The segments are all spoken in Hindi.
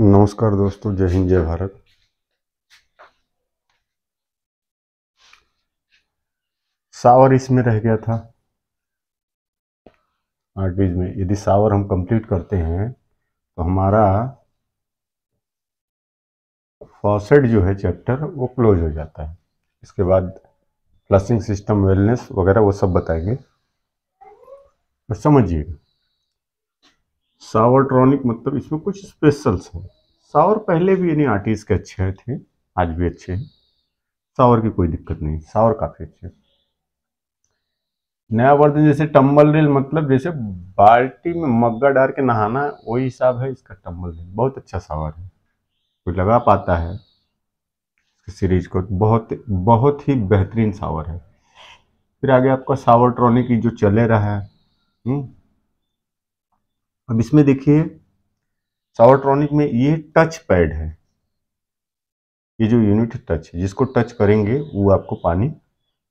नमस्कार दोस्तों जय हिंद जय भारत सावर इसमें रह गया था आठ बीज में यदि सावर हम कंप्लीट करते हैं तो हमारा फॉसेट जो है चैप्टर वो क्लोज हो जाता है इसके बाद फ्लसिंग सिस्टम वेलनेस वगैरह वो सब बताएंगे तो समझिएगा सावरट्रॉनिक मतलब इसमें कुछ स्पेशल्स हैं सावर पहले भी यानी आर्टिस्ट के अच्छे थे आज भी अच्छे हैं सावर की कोई दिक्कत नहीं सावर काफ़ी अच्छे नया वर्ड जैसे टम्बल रेल मतलब जैसे बाल्टी में मग्गा डाल के नहाना वही हिसाब है इसका टम्बल रेल बहुत अच्छा सावर है कोई लगा पाता है सीरीज को बहुत बहुत ही बेहतरीन सावर है फिर आगे आपका सावर ट्रॉनिक जो चले रहा है हुँ? हम्म, अब इसमें देखिए सावरट्रॉनिक में ये टच पैड है ये जो यूनिट टच है जिसको टच करेंगे वो आपको पानी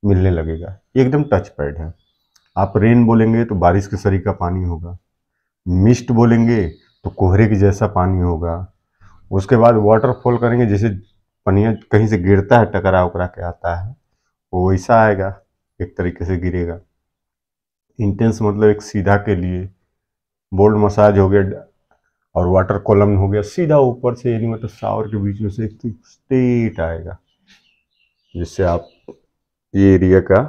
मिलने लगेगा एकदम टच पैड है आप रेन बोलेंगे तो बारिश के सरी का पानी होगा मिस्ट बोलेंगे तो कोहरे के जैसा पानी होगा उसके बाद वाटरफॉल करेंगे जैसे पनिया कहीं से गिरता है टकरा उकरा के आता है वो वैसा आएगा एक तरीके से गिरेगा इंटेंस मतलब एक सीधा के लिए बोल्ड मसाज हो गया और वाटर कॉलम हो गया सीधा ऊपर से यानी मतलब शावर के बीच में से एक तो स्ट्रेट आएगा जिससे आप ये एरिया का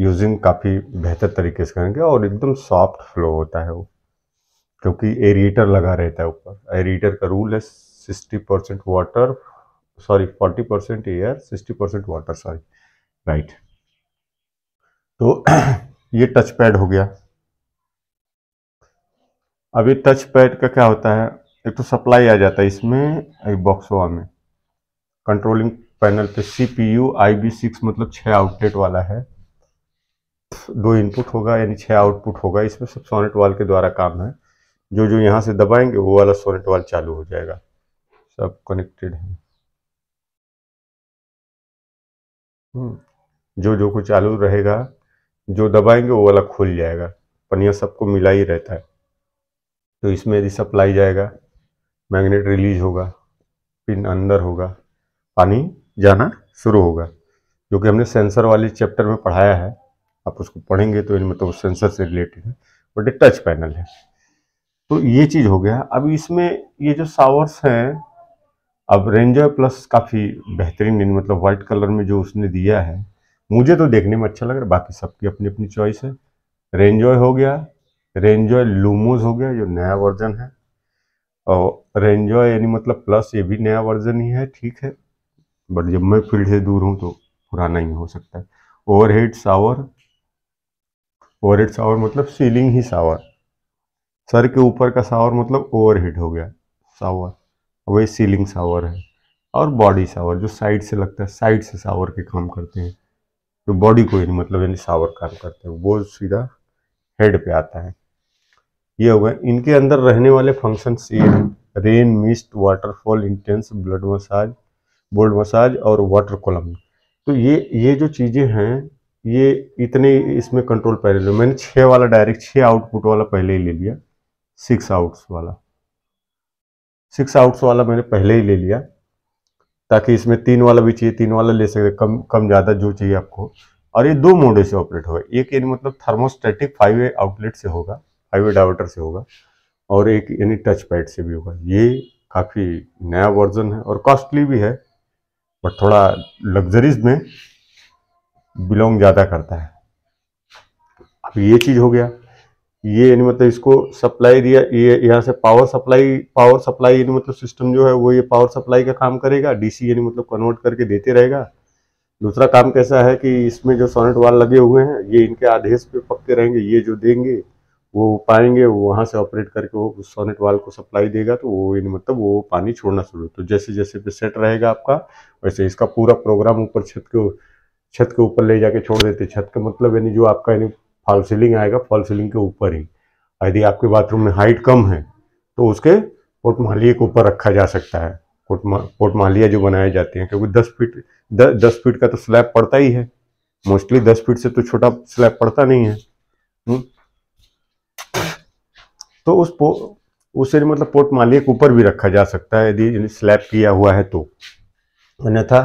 यूजिंग काफ़ी बेहतर तरीके से करेंगे और एकदम सॉफ्ट फ्लो होता है वो क्योंकि एरिएटर लगा रहता है ऊपर एरिएटर का रूल है sixty percent water sorry forty percent air sixty percent water sorry right तो ये टच पैड हो गया अभी टच पैड का क्या होता है एक तो सप्लाई आ जाता है इसमें एक बॉक्सोवा में कंट्रोलिंग पैनल पे C P U I B six मतलब छः आउटलेट वाला है दो इनपुट होगा यानी छः आउटपुट होगा इसमें सब सोनेट वाल के द्वारा काम है जो जो यहाँ से दबाएंगे वो वाला सोनेट वाल चालू हो जाएगा सब कनेक्टेड है हम्म। जो जो को चालू रहेगा जो दबाएंगे वो वाला खुल जाएगा पनिया सबको मिला ही रहता है तो इसमें यदि सप्लाई जाएगा मैग्नेट रिलीज होगा पिन अंदर होगा पानी जाना शुरू होगा जो कि हमने सेंसर वाले चैप्टर में पढ़ाया है आप उसको पढ़ेंगे तो इनमें तो सेंसर से रिलेटेड है बट ये टच पैनल है तो ये चीज़ हो गया अब इसमें ये जो सावर्स हैं अब रेंजर प्लस काफ़ी बेहतरीन इन मतलब व्हाइट कलर में जो उसने दिया है मुझे तो देखने में अच्छा लग रहा है बाकी सबकी अपनी अपनी चॉइस है रेंजॉय हो गया रेंजॉय लूमोज हो गया जो नया वर्जन है और रेंजॉय यानी मतलब प्लस ये भी नया वर्जन ही है ठीक है बट जब मैं फील्ड से दूर हूँ तो पुराना ही हो सकता है over head shower over head shower मतलब सीलिंग ही सावर सर के ऊपर का सावर मतलब ओवर हेड हो गया सावर वही सीलिंग सावर है और बॉडी सावर जो साइड से लगता है साइड से सावर के काम करते हैं जो तो बॉडी को ही मतलब यानी सावर काम करते हैं वो सीधा हेड पे आता है ये हो गए इनके अंदर रहने वाले फंक्शन ये हैं rain mist waterfall intense blood massage bold massage और वाटर कॉलम तो ये ये जो चीज़ें हैं ये इतने इसमें कंट्रोल पहले लो मैंने छः वाला डायरेक्ट छः आउटपुट वाला पहले ही ले लिया सिक्स आउट्स वाला सिक्स आउट्स वाला मैंने पहले ही ले लिया ताकि इसमें तीन वाला भी चाहिए तीन वाला ले सके कम कम ज़्यादा जो चाहिए आपको और ये दो मोडे से ऑपरेट होगा एक यानी मतलब थर्मोस्टेटिक फाइव आउटलेट से होगा हाईवे डावर्टर से होगा और एक यानी टच पैड से भी होगा ये काफ़ी नया वर्जन है और कॉस्टली भी है बट थोड़ा लग्जरीज में बिलोंग ज़्यादा करता है अब ये चीज़ हो गया ये यानी मतलब इसको सप्लाई दिया ये यहाँ से पावर सप्लाई पावर सप्लाई यानी मतलब सिस्टम जो है वो ये पावर सप्लाई का काम करेगा डीसी यानी मतलब कन्वर्ट करके देते रहेगा दूसरा काम कैसा है कि इसमें जो सोनेट वाल लगे हुए हैं ये इनके आधेश पे पकते रहेंगे ये जो देंगे वो पाएंगे वो वहाँ से ऑपरेट करके वो उस सोनेट वाल को सप्लाई देगा तो वो मतलब वो पानी छोड़ना शुरू तो जैसे जैसे पे सेट रहेगा आपका वैसे इसका पूरा प्रोग्राम ऊपर छत के छत के ऊपर ले जाके छोड़ देते छत का मतलब यानी जो आपका यानी फॉल सीलिंग आएगा फॉल सीलिंग के ऊपर ही यदि आपके बाथरूम में हाइट कम है तो उसके पोटमालिए के ऊपर रखा जा सकता है पोटमालिया जो बनाए जाते हैं क्योंकि दस फीट दस फीट का तो स्लैब पड़ता ही है मोस्टली दस फीट से तो छोटा स्लैब पड़ता नहीं है हुँ? हम्म, तो उस पो, उसे मतलब पोर्ट माली के ऊपर भी रखा जा सकता है यदि स्लैब किया हुआ है तो अन्यथा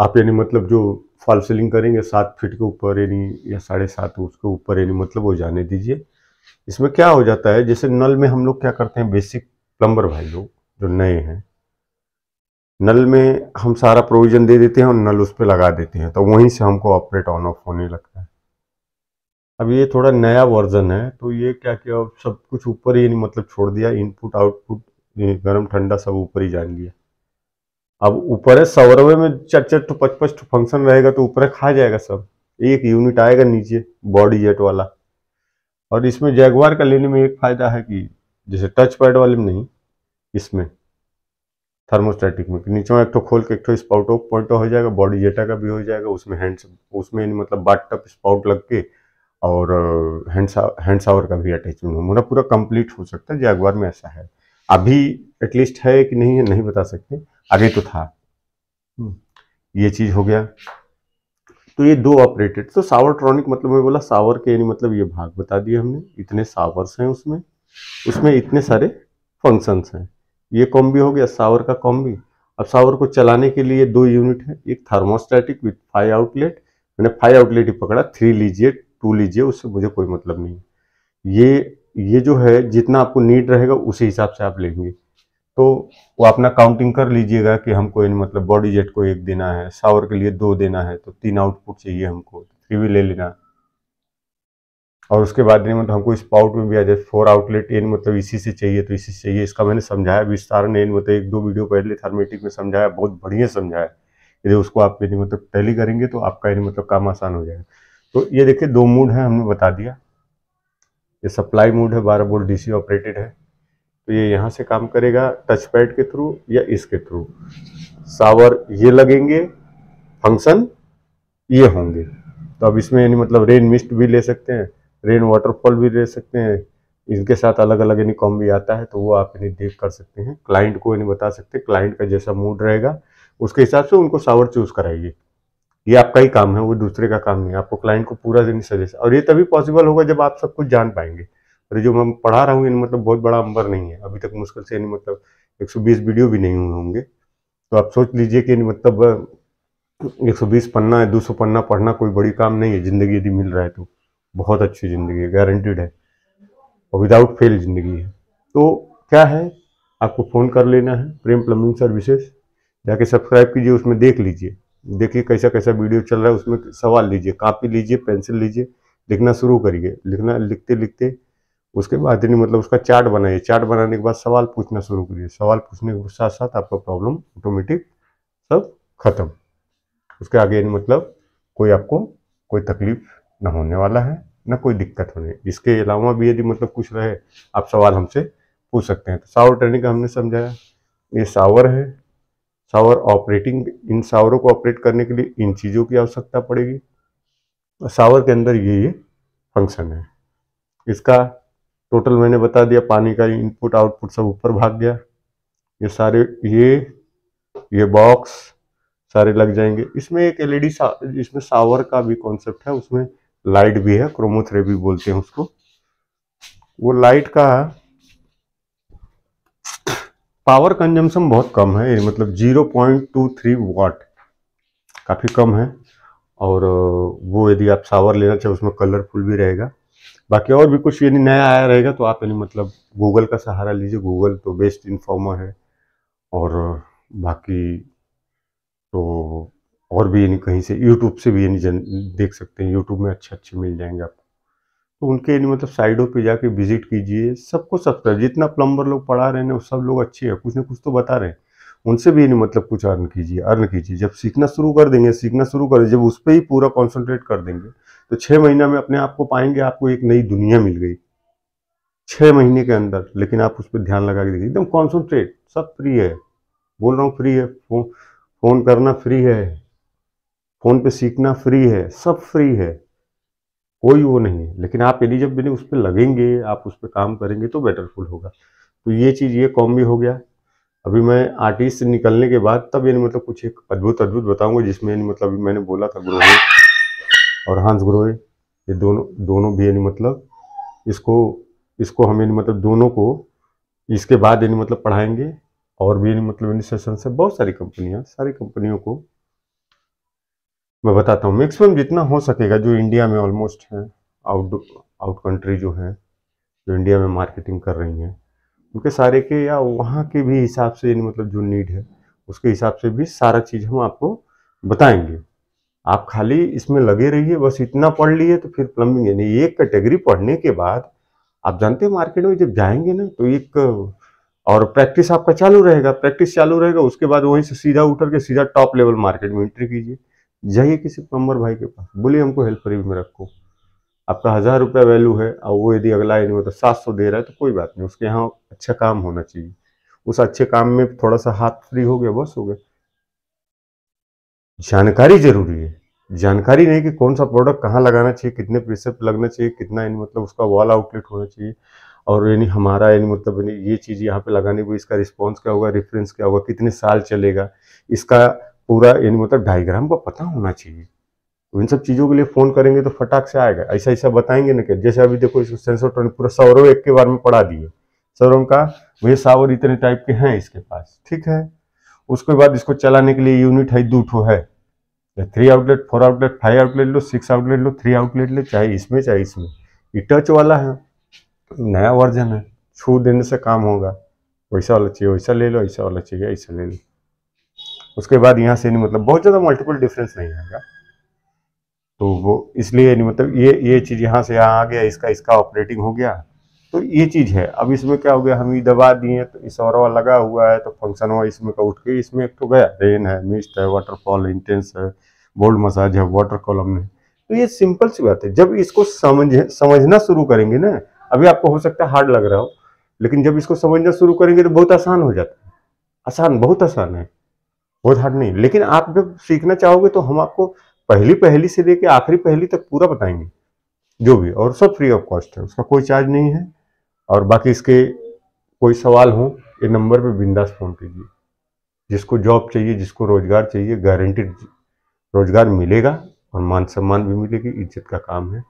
आप यानी मतलब जो फॉल सीलिंग करेंगे सात फीट के ऊपर यानी या साढ़े सात उसके ऊपर यानी मतलब वो जाने दीजिए इसमें क्या हो जाता है जैसे नल में हम लोग क्या करते हैं बेसिक प्लम्बर भाई लोग जो नए हैं नल में हम सारा प्रोविज़न दे देते हैं और नल उस पर लगा देते हैं तो वहीं से हमको ऑपरेट ऑन ऑफ होने लगता है अब ये थोड़ा नया वर्जन है तो ये क्या किया अब सब कुछ ऊपर ही मतलब छोड़ दिया इनपुट आउटपुट गर्म ठंडा सब ऊपर ही जान लिया अब ऊपर है सौरवे में चार चार टू पच पच फंक्शन रहेगा तो ऊपर खा जाएगा सब एक यूनिट आएगा नीचे बॉडी जेट वाला और इसमें जैगवार का लेने में एक फ़ायदा है कि जैसे टच पैड वाले में नहीं इसमें थर्मोस्टैटिक में नीचे एक तो खोल के एक तो स्पाउट पॉइंट हो जाएगा बॉडी जेटा का भी हो जाएगा उसमें हैंड उसमें मतलब बाट टप स्पाउट लग के और हैंड सावर का भी अटैचमेंट होना मतलब पूरा कंप्लीट हो सकता है जयगवार में ऐसा है अभी एटलीस्ट है कि नहीं है नहीं बता सकते आगे तो था हम्म। ये चीज़ हो गया तो ये दो ऑपरेटेड तो सावर ट्रॉनिक मतलब मैं बोला सावर के यानी मतलब ये भाग बता दिया हमने इतने सावर्स हैं उसमें उसमें इतने सारे फंक्शंस हैं ये कॉम्बी हो गया सावर का कॉम्बी अब सावर को चलाने के लिए दो यूनिट है एक थर्मोस्टैटिक विथ फाइव आउटलेट मैंने फाइव आउटलेट ही पकड़ा थ्री लीजिएट टू लीजिए उससे मुझे कोई मतलब नहीं है ये ये जो है जितना आपको नीड रहेगा उसी हिसाब से आप लेंगे तो वो अपना काउंटिंग कर लीजिएगा कि हमको इन मतलब बॉडी जेट को एक देना है सावर के लिए दो देना है तो तीन आउटपुट चाहिए हमको थ्री भी ले लेना और उसके बाद नहीं मतलब तो हमको इस पाउट में भी आ जाए फोर आउटलेट एन मतलब इसी से चाहिए तो इसी से चाहिए इसका मैंने समझाया विस्तारण एन मतलब एक दो वीडियो पहले थर्मेटिक में समझाया बहुत बढ़िया समझाया यदि उसको आप यदि मतलब टैली करेंगे तो आपका यदि मतलब काम आसान हो जाएगा तो ये देखिए दो मूड है हमने बता दिया ये सप्लाई मूड है बारह बोल्ट डीसी ऑपरेटेड है तो ये यहाँ से काम करेगा टच पैड के थ्रू या इसके थ्रू सावर ये लगेंगे फंक्शन ये होंगे तो अब इसमें यानी मतलब रेन मिस्ट भी ले सकते हैं रेन वाटरफॉल भी ले सकते हैं इनके साथ अलग अलग यानी कॉम भी आता है तो वो आप यानी देख कर सकते हैं क्लाइंट को यानी बता सकते हैं क्लाइंट का जैसा मूड रहेगा उसके हिसाब से उनको सावर चूज़ कराइए ये आपका ही काम है वो दूसरे का काम नहीं है आपको क्लाइंट को पूरा दिन सजेस्ट और ये तभी पॉसिबल होगा जब आप सब कुछ जान पाएंगे और जो मैं पढ़ा रहा हूँ इन मतलब बहुत बड़ा अंबर नहीं है अभी तक मुश्किल से यानी मतलब 120 वीडियो भी नहीं हुए होंगे तो आप सोच लीजिए कि मतलब 120 पन्ना है दो पन्ना पढ़ना कोई बड़ी काम नहीं है ज़िंदगी यदि मिल रहा है तो बहुत अच्छी ज़िंदगी है गारंटिड है और विदाउट फेल ज़िंदगी है तो क्या है आपको फ़ोन कर लेना है प्रेम प्लम्बिंग सर्विसेज जाके सब्सक्राइब कीजिए उसमें देख लीजिए देखिए कैसा कैसा वीडियो चल रहा है उसमें सवाल लीजिए कापी लीजिए पेंसिल लीजिए लिखना शुरू करिए लिखना लिखते लिखते उसके बाद यानी मतलब उसका चार्ट बनाइए चार्ट बनाने के बाद सवाल पूछना शुरू करिए सवाल पूछने के साथ साथ आपका प्रॉब्लम ऑटोमेटिक सब खत्म उसके आगे नहीं मतलब कोई आपको कोई तकलीफ ना होने वाला है ना कोई दिक्कत होने इसके अलावा भी यदि मतलब कुछ रहे आप सवाल हमसे पूछ सकते हैं तो सावर ट्रेनिंग का हमने समझाया ये सावर है सावर ऑपरेटिंग इन सावरों को ऑपरेट करने के लिए इन चीज़ों की आवश्यकता पड़ेगी सावर के अंदर ये ये फंक्शन है इसका टोटल मैंने बता दिया पानी का इनपुट आउटपुट सब ऊपर भाग गया ये सारे ये ये बॉक्स सारे लग जाएंगे इसमें एक एलईडी सा, इसमें सावर का भी कॉन्सेप्ट है उसमें लाइट भी है क्रोमोथ्रेपी बोलते हैं उसको वो लाइट का पावर कंजम्पशन बहुत कम है मतलब 0.23 वाट काफ़ी कम है और वो यदि आप सावर लेना चाहे उसमें कलरफुल भी रहेगा बाकी और भी कुछ यदि नया आया रहेगा तो आप यानी मतलब गूगल का सहारा लीजिए गूगल तो बेस्ट इन्फॉर्मर है और बाकी तो और भी यानी कहीं से यूट्यूब से भी यानी देख सकते हैं यूट्यूब में अच्छे अच्छे मिल जाएंगे आपको तो उनके मतलब साइडों पे जाके विजिट कीजिए सबको सब्सक्राइब जितना प्लम्बर लोग पढ़ा रहे हैं सब लोग अच्छे हैं कुछ ना कुछ तो बता रहे हैं उनसे भी नहीं मतलब कुछ अर्न कीजिए अर्न कीजिए जब सीखना शुरू कर देंगे सीखना शुरू कर जब उस पर ही पूरा कॉन्सेंट्रेट कर देंगे तो छः महीना में अपने आप को पाएंगे आपको एक नई दुनिया मिल गई छः महीने के अंदर लेकिन आप उस पर ध्यान लगा के देखिए एकदम कॉन्सेंट्रेट सब फ्री है बोल रहा हूँ फ्री है फोन फोन करना फ्री है फ़ोन पे सीखना फ्री है सब फ्री है कोई वो नहीं है लेकिन आप यदि जब उस पर लगेंगे आप उस पर काम करेंगे तो बेटरफुल होगा तो ये चीज़ ये कॉम भी हो गया अभी मैं आर्टिस्ट से निकलने के बाद तब यानी मतलब कुछ एक अद्भुत अद्भुत बताऊंगा जिसमें यानी मतलब मैंने बोला था ग्रोहे और हांस ग्रोहे ये दोनों दोनों भी यानी मतलब इसको इसको हम यानी मतलब दोनों को इसके बाद यानी मतलब पढ़ाएंगे और भी यानी मतलब यानी सेशन से बहुत सारी कंपनियाँ सारी कंपनियों को मैं बताता हूँ मैक्सिमम जितना हो सकेगा जो इंडिया में ऑलमोस्ट है आउट आउट कंट्री जो है जो इंडिया में मार्केटिंग कर रही हैं उनके सारे के या वहाँ के भी हिसाब से मतलब जो नीड है उसके हिसाब से भी सारा चीज़ हम आपको बताएंगे आप खाली इसमें लगे रहिए बस इतना पढ़ लिए तो फिर प्लम्बिंग यानी एक कैटेगरी पढ़ने के बाद आप जानते हैं मार्केट में जब जाएंगे ना तो एक और प्रैक्टिस आपका चालू रहेगा प्रैक्टिस चालू रहेगा उसके बाद वहीं से सीधा उठर के सीधा टॉप लेवल मार्केट में एंट्री कीजिए जाइए किसी प्लम्बर भाई के पास बोलिए हमको हेल्प फ्री में रखो आपका हज़ार रुपया वैल्यू है और वो यदि अगला ही नहीं होता सात सौ दे रहा है तो कोई बात नहीं उसके यहाँ अच्छा काम होना चाहिए उस अच्छे काम में थोड़ा सा हाथ फ्री हो गया बस हो गया जानकारी जरूरी है जानकारी नहीं कि कौन सा प्रोडक्ट कहाँ लगाना चाहिए कितने प्रेशर पे लगना चाहिए कितना यानी मतलब उसका वॉल आउटलेट होना चाहिए और यानी हमारा यानी मतलब ये चीज़ यहाँ पे लगाने को इसका रिस्पांस क्या होगा रेफरेंस क्या होगा कितने साल चलेगा इसका पूरा यानी मतलब डायग्राम का पता होना चाहिए तो इन सब चीज़ों के लिए फ़ोन करेंगे तो फटाक से आएगा ऐसा ऐसा बताएंगे ना कि जैसे अभी देखो इसको सेंसर पूरा सौरव एक के बारे में पढ़ा दिए सौरव का भैया सावर इतने टाइप के हैं इसके पास ठीक है उसके बाद इसको चलाने के लिए यूनिट है दूठो है three outlet four outlet five outlet लो सिक्स आउटलेट लो थ्री आउटलेट लो चाहे इसमें चाहे इसमें ये टच वाला है नया वर्जन है छू देने से काम होगा वैसा वाला चाहिए वैसा ले लो ऐसा वाला चाहिए ऐसा ले लो उसके बाद यहाँ से नहीं मतलब बहुत ज़्यादा मल्टीपल डिफरेंस नहीं आएगा तो वो इसलिए नहीं मतलब ये ये चीज़ यहाँ से यहाँ आ गया इसका इसका ऑपरेटिंग हो गया तो ये चीज़ है अब इसमें क्या हो गया हम ये दबा दिए तो इस और लगा हुआ है तो फंक्शन हुआ इसमें का उठ के इसमें एक तो गया रेन है मिस्ट है वाटरफॉल इंटेंस है बोल्ड मसाज है वाटर कॉलम है तो ये सिंपल सी बात है जब इसको समझ समझना शुरू करेंगे ना अभी आपको हो सकता है हार्ड लग रहा हो लेकिन जब इसको समझना शुरू करेंगे तो बहुत आसान हो जाता है आसान बहुत आसान है बहुत हार्ड नहीं लेकिन आप जब सीखना चाहोगे तो हम आपको पहली पहली से लेकर आखिरी पहली तक पूरा बताएंगे जो भी और सब फ्री ऑफ कॉस्ट है उसका कोई चार्ज नहीं है और बाकी इसके कोई सवाल हो ये नंबर पे बिंदास फ़ोन कीजिए जिसको जॉब चाहिए जिसको रोज़गार चाहिए गारंटीड रोज़गार मिलेगा और मान सम्मान भी मिलेगी इज्जत का काम है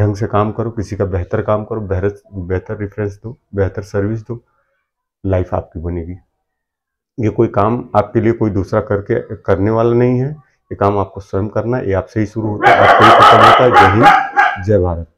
ढंग से काम करो किसी का बेहतर काम करो बेहतर बेहतर रेफरेंस दो बेहतर सर्विस दो लाइफ आपकी बनेगी ये कोई काम आपके लिए कोई दूसरा करके करने वाला नहीं है ये काम आपको स्वयं करना है ये आपसे ही शुरू होता है आपसे ही खत्म होता है जय हिंद जय भारत